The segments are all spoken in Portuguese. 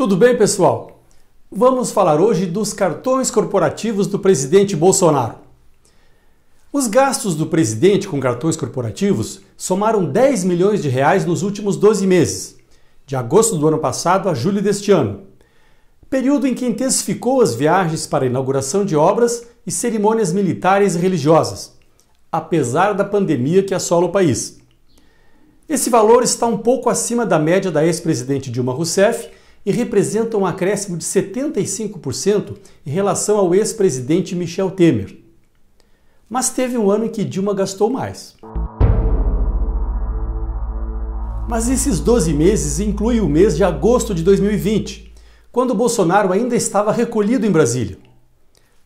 Tudo bem, pessoal? Vamos falar hoje dos cartões corporativos do presidente Bolsonaro. Os gastos do presidente com cartões corporativos somaram 10 milhões de reais nos últimos 12 meses, de agosto do ano passado a julho deste ano, período em que intensificou as viagens para inauguração de obras e cerimônias militares e religiosas, apesar da pandemia que assola o país. Esse valor está um pouco acima da média da ex-presidente Dilma Rousseff e representa um acréscimo de 75% em relação ao ex-presidente Michel Temer. Mas teve um ano em que Dilma gastou mais. Mas esses 12 meses incluem o mês de agosto de 2020, quando Bolsonaro ainda estava recolhido em Brasília.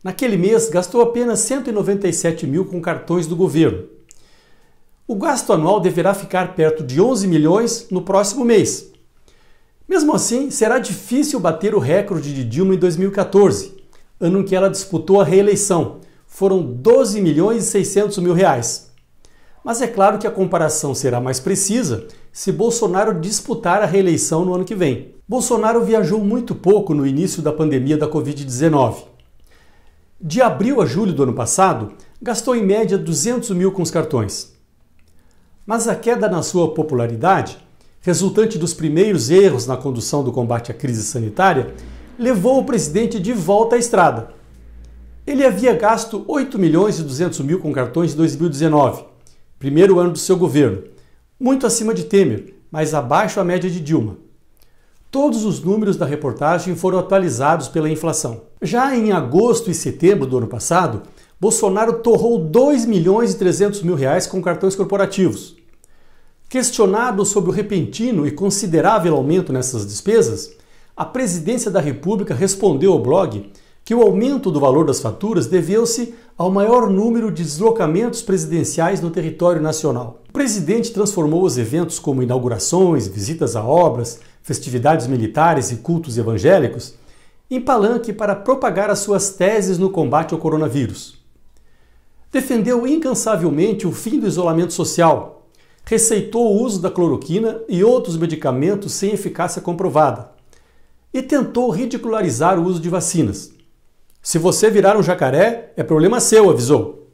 Naquele mês, gastou apenas 197 mil com cartões do governo. O gasto anual deverá ficar perto de 11 milhões no próximo mês, mesmo assim, será difícil bater o recorde de Dilma em 2014, ano em que ela disputou a reeleição. Foram 12 milhões e 600 mil reais. Mas é claro que a comparação será mais precisa se Bolsonaro disputar a reeleição no ano que vem. Bolsonaro viajou muito pouco no início da pandemia da Covid-19. De abril a julho do ano passado, gastou em média 200 mil com os cartões. Mas a queda na sua popularidade resultante dos primeiros erros na condução do combate à crise sanitária, levou o presidente de volta à estrada. Ele havia gasto 8 milhões e 200 mil com cartões em 2019, primeiro ano do seu governo, muito acima de Temer, mas abaixo da média de Dilma. Todos os números da reportagem foram atualizados pela inflação. Já em agosto e setembro do ano passado, Bolsonaro torrou 2 milhões e 300 mil reais com cartões corporativos. Questionado sobre o repentino e considerável aumento nessas despesas, a presidência da República respondeu ao blog que o aumento do valor das faturas deveu-se ao maior número de deslocamentos presidenciais no território nacional. O presidente transformou os eventos como inaugurações, visitas a obras, festividades militares e cultos evangélicos em palanque para propagar as suas teses no combate ao coronavírus. Defendeu incansavelmente o fim do isolamento social, receitou o uso da cloroquina e outros medicamentos sem eficácia comprovada e tentou ridicularizar o uso de vacinas. Se você virar um jacaré, é problema seu, avisou.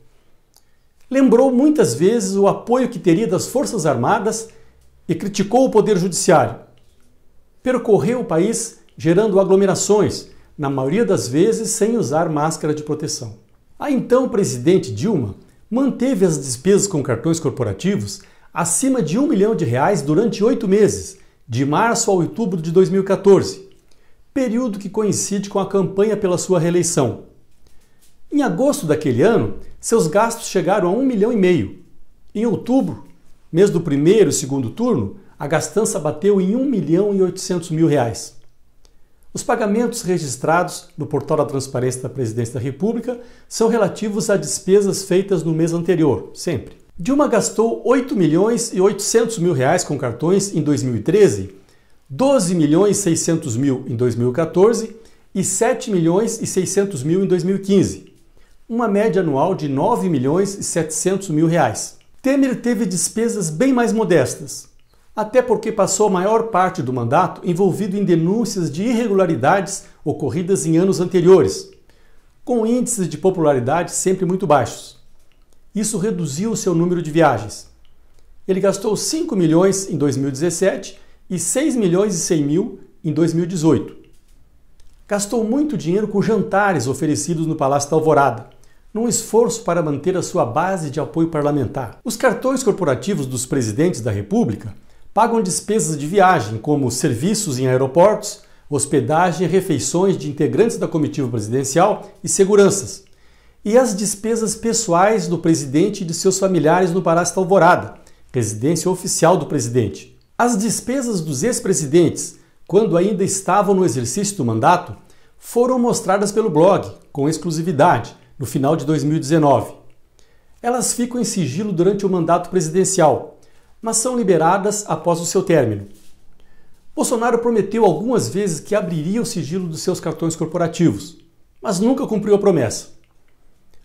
Lembrou muitas vezes o apoio que teria das Forças Armadas e criticou o Poder Judiciário. Percorreu o país gerando aglomerações, na maioria das vezes sem usar máscara de proteção. A então presidente Dilma manteve as despesas com cartões corporativos acima de um milhão de reais durante oito meses, de março a outubro de 2014, período que coincide com a campanha pela sua reeleição. Em agosto daquele ano, seus gastos chegaram a um milhão e meio. Em outubro, mês do primeiro e segundo turno, a gastança bateu em 1 milhão e 800 mil reais. Os pagamentos registrados no portal da transparência da Presidência da República são relativos a despesas feitas no mês anterior, sempre. Dilma gastou 8 milhões e 800 mil reais com cartões em 2013, 12 milhões e 600 mil em 2014 e 7 milhões e 600 mil em 2015, uma média anual de 9 milhões e 700 mil reais. Temer teve despesas bem mais modestas, até porque passou a maior parte do mandato envolvido em denúncias de irregularidades ocorridas em anos anteriores, com índices de popularidade sempre muito baixos. Isso reduziu o seu número de viagens. Ele gastou 5 milhões em 2017 e 6 milhões e 100 mil em 2018. Gastou muito dinheiro com jantares oferecidos no Palácio da Alvorada, num esforço para manter a sua base de apoio parlamentar. Os cartões corporativos dos presidentes da República pagam despesas de viagem, como serviços em aeroportos, hospedagem, refeições de integrantes da comitiva presidencial e seguranças e as despesas pessoais do presidente e de seus familiares no Palácio da Alvorada, residência oficial do presidente. As despesas dos ex-presidentes, quando ainda estavam no exercício do mandato, foram mostradas pelo blog, com exclusividade, no final de 2019. Elas ficam em sigilo durante o mandato presidencial, mas são liberadas após o seu término. Bolsonaro prometeu algumas vezes que abriria o sigilo dos seus cartões corporativos, mas nunca cumpriu a promessa.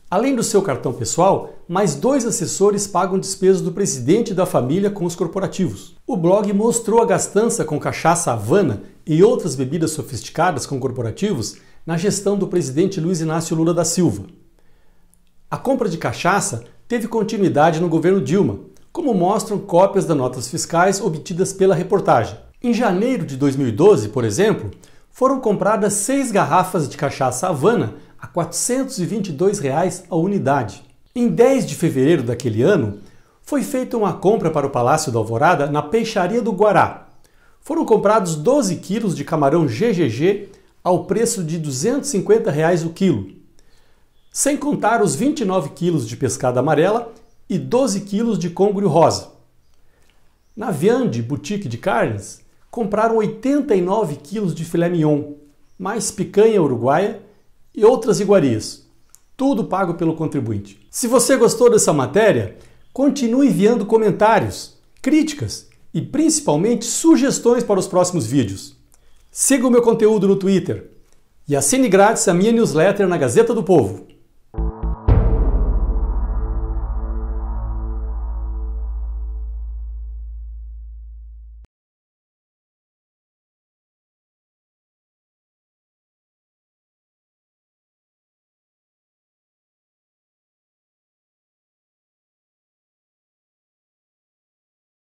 Além do seu cartão pessoal, mais dois assessores pagam despesas do presidente da família com os corporativos. O blog mostrou a gastança com cachaça Havana e outras bebidas sofisticadas com corporativos na gestão do presidente Luiz Inácio Lula da Silva. A compra de cachaça teve continuidade no governo Dilma, como mostram cópias das notas fiscais obtidas pela reportagem. Em janeiro de 2012, por exemplo, foram compradas seis garrafas de cachaça Havana a R$ 422,00 a unidade. Em 10 de fevereiro daquele ano, foi feita uma compra para o Palácio da Alvorada na Peixaria do Guará. Foram comprados 12 quilos de camarão GGG ao preço de R$ 250 reais o quilo, sem contar os 29 quilos de pescada amarela e 12 quilos de congrio rosa. Na Viande Boutique de Carnes, compraram 89 quilos de filé mignon, mais picanha uruguaia e outras iguarias. Tudo pago pelo contribuinte. Se você gostou dessa matéria, continue enviando comentários, críticas e principalmente sugestões para os próximos vídeos. Siga o meu conteúdo no Twitter e assine grátis a minha newsletter na Gazeta do Povo.